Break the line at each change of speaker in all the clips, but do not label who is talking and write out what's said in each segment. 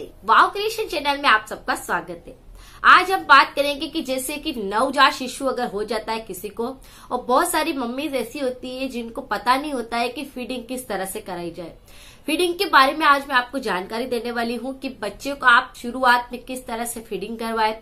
नमस्ते वाव creation channel में आप सबका स्वागत है आज हम बात करेंगे कि जैसे कि नवजात शिशु अगर हो जाता है किसी को और बहुत सारी मम्मीज ऐसी होती है जिनको पता नहीं होता है कि फीडिंग किस तरह से कराई जाए फीडिंग के बारे में आज मैं आपको जानकारी देने वाली हूँ कि बच्चे को आप शुरुआत में किस तरह से फीडिंग करवाए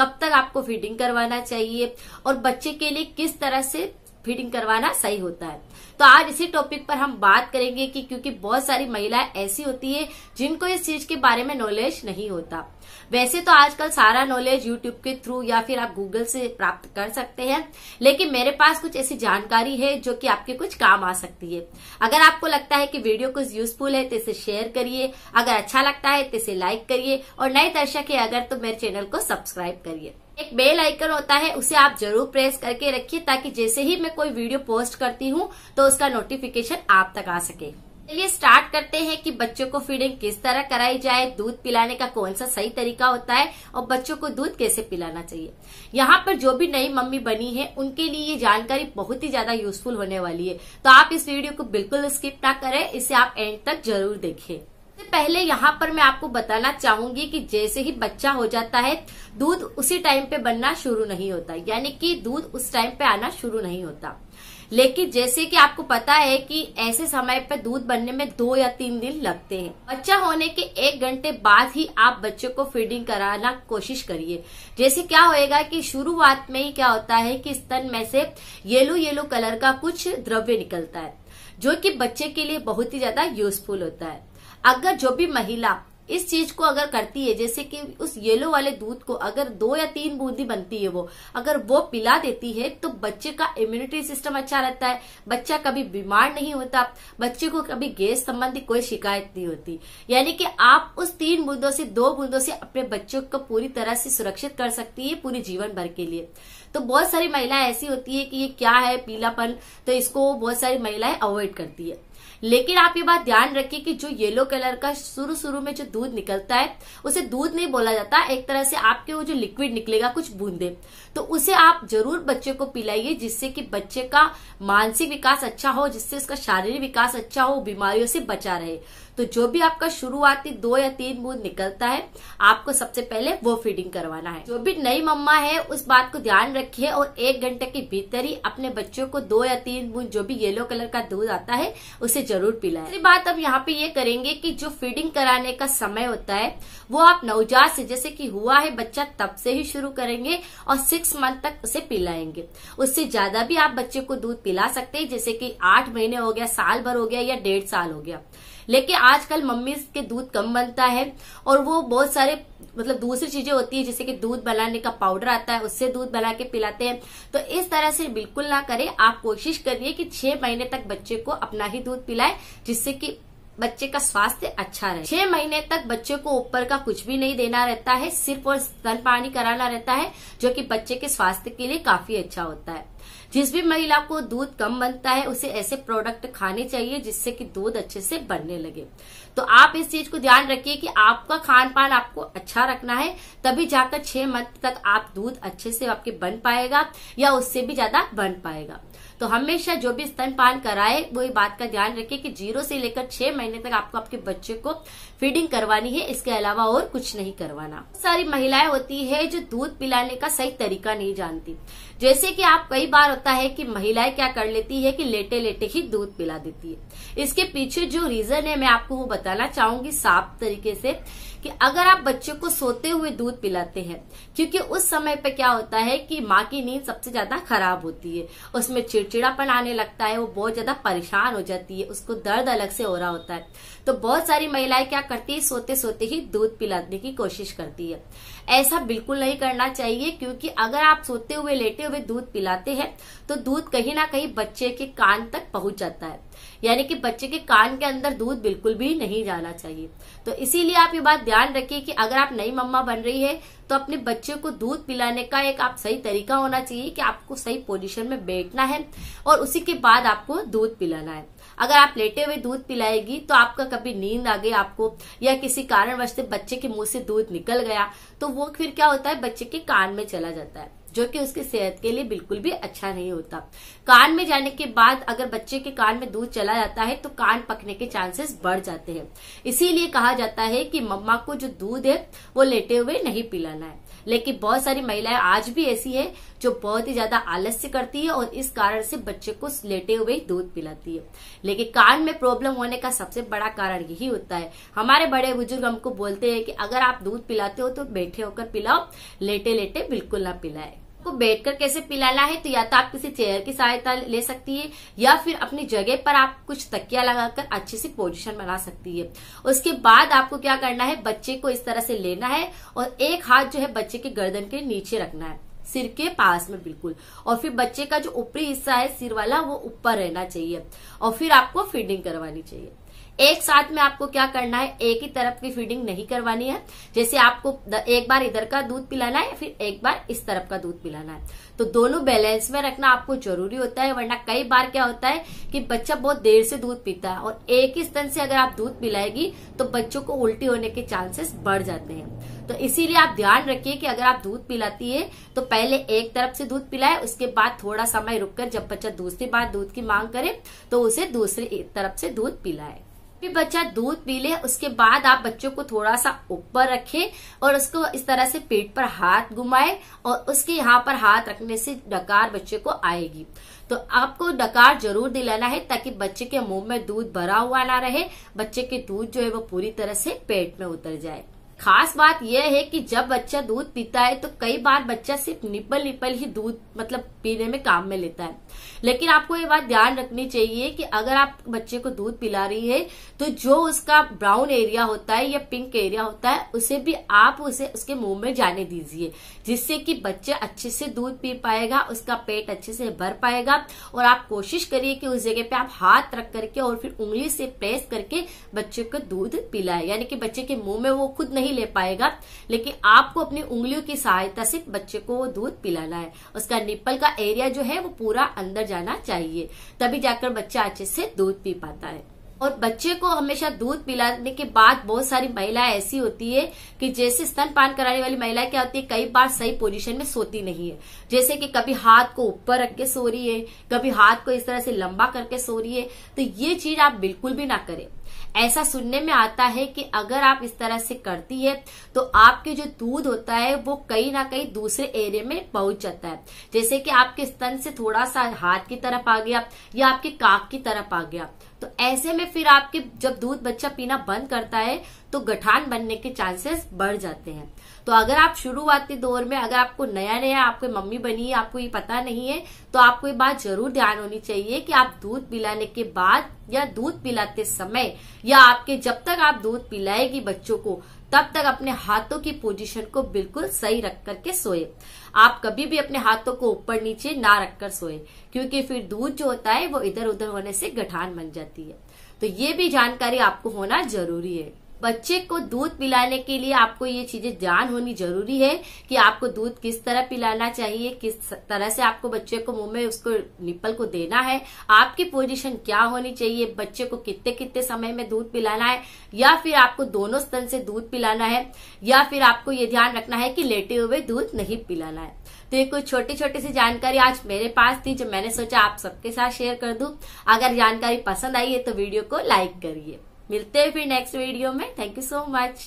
कब तक आपको फीडिंग करवाना चाहिए और बच्चे के लिए किस तरह से फीडिंग करवाना सही होता है तो आज इसी टॉपिक पर हम बात करेंगे कि क्योंकि बहुत सारी महिलाएं ऐसी होती है जिनको इस चीज के बारे में नॉलेज नहीं होता वैसे तो आजकल सारा नॉलेज यूट्यूब के थ्रू या फिर आप गूगल से प्राप्त कर सकते हैं लेकिन मेरे पास कुछ ऐसी जानकारी है जो कि आपके कुछ काम आ सकती है अगर आपको लगता है कि वीडियो कुछ यूजफुल है तो इसे शेयर करिए अगर अच्छा लगता है तो इसे लाइक करिए और नए दर्शक है अगर तो मेरे चैनल को सब्सक्राइब करिए एक बेल आइकन होता है उसे आप जरूर प्रेस करके रखिए ताकि जैसे ही मैं कोई वीडियो पोस्ट करती हूँ तो उसका नोटिफिकेशन आप तक आ सके चलिए स्टार्ट करते हैं कि बच्चों को फीडिंग किस तरह कराई जाए दूध पिलाने का कौन सा सही तरीका होता है और बच्चों को दूध कैसे पिलाना चाहिए यहाँ पर जो भी नई मम्मी बनी है उनके लिए ये जानकारी बहुत ही ज्यादा यूजफुल होने वाली है तो आप इस वीडियो को बिल्कुल स्किप ना करें इसे आप एंड तक जरूर देखें पहले यहाँ पर मैं आपको बताना चाहूंगी कि जैसे ही बच्चा हो जाता है दूध उसी टाइम पे बनना शुरू नहीं होता यानी कि दूध उस टाइम पे आना शुरू नहीं होता लेकिन जैसे कि आपको पता है कि ऐसे समय पर दूध बनने में दो या तीन दिन लगते हैं बच्चा होने के एक घंटे बाद ही आप बच्चे को फीडिंग कराना कोशिश करिए जैसे क्या होएगा कि शुरुआत में ही क्या होता है कि स्तन में से येलो येलो कलर का कुछ द्रव्य निकलता है जो कि बच्चे के लिए बहुत ही ज्यादा यूजफुल होता है अगर जो भी महिला इस चीज को अगर करती है जैसे कि उस येलो वाले दूध को अगर दो या तीन बूंदी बनती है वो अगर वो पिला देती है तो बच्चे का इम्यूनिटी सिस्टम अच्छा रहता है बच्चा कभी बीमार नहीं होता बच्चे को कभी गैस संबंधी कोई शिकायत नहीं होती यानी कि आप उस तीन बूंदों से दो बूंदों से अपने बच्चों को पूरी तरह से सुरक्षित कर सकती है पूरे जीवन भर के लिए तो बहुत सारी महिलाएं ऐसी होती है कि ये क्या है पीलापन तो इसको बहुत सारी महिलाएं अवॉइड करती है लेकिन आप ये बात ध्यान रखिए कि जो येलो कलर का शुरू शुरू में जो दूध निकलता है उसे दूध नहीं बोला जाता एक तरह से आपके वो जो लिक्विड निकलेगा कुछ बूंदे तो उसे आप जरूर बच्चे को पिलाइए जिससे कि बच्चे का मानसिक विकास अच्छा हो जिससे उसका शारीरिक विकास अच्छा हो बीमारियों से बचा रहे तो जो भी आपका शुरुआती दो या तीन बूंद निकलता है आपको सबसे पहले वो फीडिंग करवाना है जो भी नई मम्मा है उस बात को ध्यान रख रखिए और एक घंटे के भीतर ही अपने बच्चों को दो या तीन बूंद जो भी येलो कलर का दूध आता है उसे जरूर पिलाएं दूसरी बात अब यहाँ पे ये करेंगे कि जो फीडिंग कराने का समय होता है वो आप नवजात से जैसे कि हुआ है बच्चा तब से ही शुरू करेंगे और सिक्स मंथ तक उसे पिलाएंगे उससे ज्यादा भी आप बच्चे को दूध पिला सकते हैं जैसे की आठ महीने हो गया साल भर हो गया या डेढ़ साल हो गया लेकिन आजकल मम्मी के दूध कम बनता है और वो बहुत सारे मतलब दूसरी चीजें होती है जैसे कि दूध बनाने का पाउडर आता है उससे दूध बना के पिलाते हैं तो इस तरह से बिल्कुल ना करें आप कोशिश करिए कि छह महीने तक बच्चे को अपना ही दूध पिलाए जिससे कि बच्चे का स्वास्थ्य अच्छा रहे छह महीने तक बच्चे को ऊपर का कुछ भी नहीं देना रहता है सिर्फ और स्तन पानी कराना रहता है जो कि बच्चे के स्वास्थ्य के लिए काफी अच्छा होता है जिस भी महिला को दूध कम बनता है उसे ऐसे प्रोडक्ट खाने चाहिए जिससे कि दूध अच्छे से बनने लगे तो आप इस चीज को ध्यान रखिए कि आपका खान पान आपको अच्छा रखना है तभी जाकर छह मंथ तक आप दूध अच्छे से आपके बन पाएगा या उससे भी ज्यादा बन पाएगा तो हमेशा जो भी स्तनपान कराए वो ये बात का ध्यान रखिए कि जीरो से लेकर छह महीने तक आपको आपके बच्चे को फीडिंग करवानी है इसके अलावा और कुछ नहीं करवाना सारी महिलाएं होती है जो दूध पिलाने का सही तरीका नहीं जानती जैसे कि आप कई बार होता है कि महिलाएं क्या कर लेती है कि लेटे लेटे ही दूध पिला देती है इसके पीछे जो रीजन है मैं आपको वो बता बताना चाहूंगी साफ तरीके से कि अगर आप बच्चे को सोते हुए दूध पिलाते हैं क्योंकि उस समय पे क्या होता है कि माँ की नींद सबसे ज्यादा खराब होती है उसमें चिड़चिड़ापन आने लगता है वो बहुत ज्यादा परेशान हो जाती है उसको दर्द अलग से हो रहा होता है तो बहुत सारी महिलाएं क्या करती है सोते सोते ही दूध पिलाने की कोशिश करती है ऐसा बिल्कुल नहीं करना चाहिए क्योंकि अगर आप सोते हुए लेटे हुए दूध पिलाते हैं तो दूध कहीं ना कहीं बच्चे के कान तक पहुंच जाता है यानी कि बच्चे के कान के अंदर दूध बिल्कुल भी नहीं जाना चाहिए तो इसीलिए आप ये बात ध्यान रखिए कि अगर आप नई मम्मा बन रही है तो अपने बच्चे को दूध पिलाने का एक आप सही तरीका होना चाहिए कि आपको सही पोजिशन में बैठना है और उसी के बाद आपको दूध पिलाना है अगर आप लेटे हुए दूध पिलाएगी तो आपका कभी नींद आ गई आपको या किसी कारणवश से बच्चे के मुंह से दूध निकल गया तो वो फिर क्या होता है बच्चे के कान में चला जाता है जो कि उसकी सेहत के लिए बिल्कुल भी अच्छा नहीं होता कान में जाने के बाद अगर बच्चे के कान में दूध चला जाता है तो कान पकने के चांसेस बढ़ जाते हैं इसीलिए कहा जाता है कि मम्मा को जो दूध है वो लेटे हुए नहीं पिलाना है लेकिन बहुत सारी महिलाएं आज भी ऐसी है जो बहुत ही ज्यादा आलस्य करती है और इस कारण से बच्चे को लेटे हुए ही दूध पिलाती है लेकिन कान में प्रॉब्लम होने का सबसे बड़ा कारण यही होता है हमारे बड़े बुजुर्ग हमको बोलते हैं कि अगर आप दूध पिलाते हो तो बैठे होकर पिलाओ लेटे लेटे बिल्कुल ना पिलाए को बैठकर कैसे पिलाना है तो या तो आप किसी चेयर की सहायता ले सकती है या फिर अपनी जगह पर आप कुछ तकिया लगाकर अच्छे से पोजिशन बना सकती है उसके बाद आपको क्या करना है बच्चे को इस तरह से लेना है और एक हाथ जो है बच्चे के गर्दन के नीचे रखना है सिर के पास में बिल्कुल और फिर बच्चे का जो ऊपरी हिस्सा है सिर वाला वो ऊपर रहना चाहिए और फिर आपको फीडिंग करवानी चाहिए एक साथ में आपको क्या करना है एक ही तरफ की फीडिंग नहीं करवानी है जैसे आपको एक बार इधर का दूध पिलाना है फिर एक बार इस तरफ का दूध पिलाना है तो दोनों बैलेंस में रखना आपको जरूरी होता है वरना कई बार क्या होता है कि बच्चा बहुत देर से दूध पीता है और एक ही स्तन से अगर आप दूध पिलाएगी तो बच्चों को उल्टी होने के चांसेस बढ़ जाते हैं तो इसीलिए आप ध्यान रखिए कि अगर आप दूध पिलाती है तो पहले एक तरफ से दूध पिलाए उसके बाद थोड़ा समय रुककर जब बच्चा दूसरी बार दूध की मांग करे तो उसे दूसरी तरफ से दूध पिलाए कि बच्चा दूध पी ले उसके बाद आप बच्चों को थोड़ा सा ऊपर रखें और उसको इस तरह से पेट पर हाथ घुमाए और उसके यहाँ पर हाथ रखने से डकार बच्चे को आएगी तो आपको डकार जरूर दिलाना है ताकि बच्चे के मुंह में दूध भरा हुआ ना रहे बच्चे के दूध जो है वो पूरी तरह से पेट में उतर जाए खास बात यह है कि जब बच्चा दूध पीता है तो कई बार बच्चा सिर्फ निपल निपल ही दूध मतलब पीने में काम में लेता है लेकिन आपको ये बात ध्यान रखनी चाहिए कि अगर आप बच्चे को दूध पिला रही है तो जो उसका ब्राउन एरिया होता है या पिंक एरिया होता है उसे भी आप उसे उसके मुंह में जाने दीजिए जिससे कि बच्चे अच्छे से दूध पी पाएगा उसका पेट अच्छे से भर पाएगा और आप कोशिश करिए कि उस जगह पे आप हाथ रख करके और फिर उंगली से प्रेस करके बच्चे को दूध पिलाए यानी कि बच्चे के मुंह में वो खुद नहीं नहीं ले पाएगा लेकिन आपको अपनी उंगलियों की सहायता से बच्चे को दूध पिलाना है उसका निप्पल का एरिया जो है वो पूरा अंदर जाना चाहिए तभी जाकर बच्चा अच्छे से दूध पी पाता है और बच्चे को हमेशा दूध पिलाने के बाद बहुत सारी महिलाएं ऐसी होती है कि जैसे स्तनपान कराने वाली महिलाएं क्या होती है कई बार सही पोजीशन में सोती नहीं है जैसे कि कभी हाथ को ऊपर रख के सो रही है कभी हाथ को इस तरह से लंबा करके सो रही है तो ये चीज आप बिल्कुल भी ना करें ऐसा सुनने में आता है कि अगर आप इस तरह से करती है तो आपके जो दूध होता है वो कहीं ना कहीं दूसरे एरिया में पहुंच जाता है जैसे कि आपके स्तन से थोड़ा सा हाथ की तरफ आ गया या आपके काक की तरफ आ गया तो ऐसे में फिर आपके जब दूध बच्चा पीना बंद करता है तो गठान बनने के चांसेस बढ़ जाते हैं तो अगर आप शुरुआती दौर में अगर आपको नया नया आपकी मम्मी बनी है आपको ये पता नहीं है तो आपको ये बात जरूर ध्यान होनी चाहिए कि आप दूध पिलाने के बाद या दूध पिलाते समय या आपके जब तक आप दूध पिलाएगी बच्चों को तब तक अपने हाथों की पोजीशन को बिल्कुल सही रख करके सोए आप कभी भी अपने हाथों को ऊपर नीचे ना रखकर सोए क्योंकि फिर दूध जो होता है वो इधर उधर होने से गठान बन जाती है तो ये भी जानकारी आपको होना जरूरी है बच्चे को दूध पिलाने के लिए आपको ये चीजें जान होनी जरूरी है कि आपको दूध किस तरह पिलाना चाहिए किस तरह से आपको बच्चे को मुंह में उसको निप्पल को देना है आपकी पोजीशन क्या होनी चाहिए बच्चे को कितने कितने समय में दूध पिलाना है या फिर आपको दोनों स्तन से दूध पिलाना है या फिर आपको ये ध्यान रखना है कि लेटे हुए दूध नहीं पिलाना है तो ये कुछ छोटी छोटी सी जानकारी आज मेरे पास थी जो मैंने सोचा आप सबके साथ शेयर कर दूं अगर जानकारी पसंद आई है तो वीडियो को लाइक करिए मिलते हैं फिर नेक्स्ट वीडियो में थैंक यू सो मच